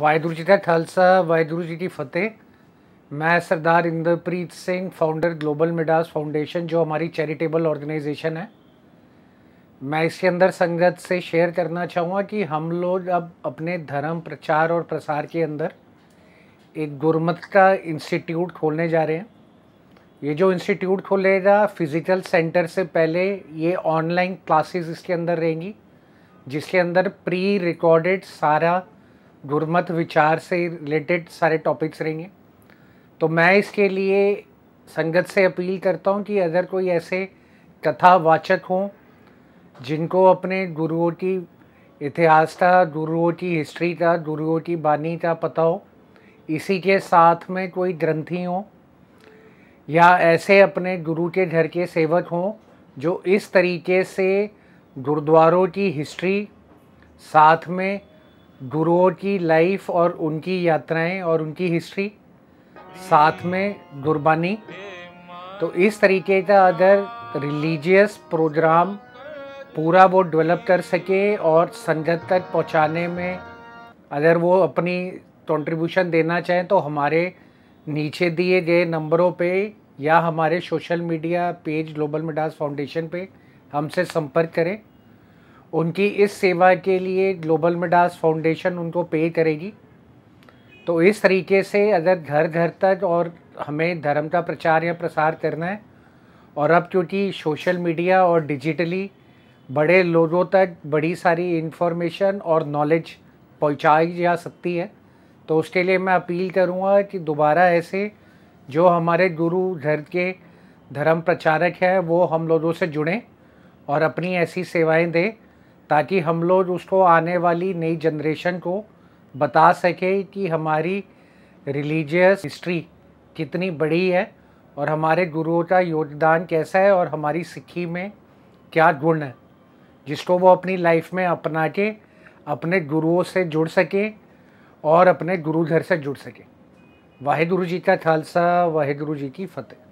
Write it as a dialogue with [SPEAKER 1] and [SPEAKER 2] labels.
[SPEAKER 1] ਵਾਹਿਗੁਰੂ जी का खालसा ਵਾਹਿਗੁਰੂ जी की फतेह मैं Sardar Inderpreet Singh founder Global Midas Foundation जो हमारी चैरिटेबल ऑर्गेनाइजेशन है मैं इसके अंदर संगत से शेयर करना चाहूँगा कि हम लोग अब अपने धर्म प्रचार और प्रसार के अंदर एक गुरमत का इंस्टीट्यूट खोलने जा रहे हैं ये जो इंस्टीट्यूट खोलेगा फिज़िकल सेंटर से पहले ये ऑनलाइन क्लासेस इसके अंदर रहेंगी जिसके अंदर प्री रिकॉर्डेड सारा गुरमत विचार से रिलेटेड सारे टॉपिक्स रहेंगे तो मैं इसके लिए संगत से अपील करता हूँ कि अगर कोई ऐसे कथावाचक हों जिनको अपने गुरुओं की इतिहास का गुरुओं की हिस्ट्री का गुरुओं की बानी का पता हो इसी के साथ में कोई ग्रंथी हो या ऐसे अपने गुरु के घर के सेवक हों जो इस तरीके से गुरुद्वारों की हिस्ट्री साथ में गुरुओं की लाइफ और उनकी यात्राएं और उनकी हिस्ट्री साथ में गुरबानी तो इस तरीके का अगर रिलीजियस प्रोग्राम पूरा वो डेवलप कर सके और संगत तक पहुंचाने में अगर वो अपनी कंट्रीब्यूशन देना चाहें तो हमारे नीचे दिए गए नंबरों पे या हमारे social media page Global Midas Foundation पे हमसे संपर्क करें उनकी इस सेवा के लिए ग्लोबल मिडास फाउंडेशन उनको पे करेगी तो इस तरीके से अगर घर घर तक और हमें धर्म का प्रचार या प्रसार करना है और अब क्योंकि सोशल मीडिया और डिजिटली बड़े लोगों तक बड़ी सारी इन्फॉर्मेशन और नॉलेज पहुंचाई जा सकती है तो उसके लिए मैं अपील करूँगा कि दोबारा ऐसे जो हमारे गुरु घर के धर्म प्रचारक हैं वो हम लोगों से जुड़ें और अपनी ऐसी सेवाएं दें ताकि हम लोग उसको आने वाली नई जनरेशन को बता सके कि हमारी रिलीजियस हिस्ट्री कितनी बड़ी है और हमारे गुरुओं का योगदान कैसा है और हमारी सिक्खी में क्या गुण है जिसको वो अपनी लाइफ में अपना के अपने गुरुओं से जुड़ सके और अपने गुरु घर से जुड़ सके वाहेगुरु जी का खालसा वाहेगुरु जी की फतेह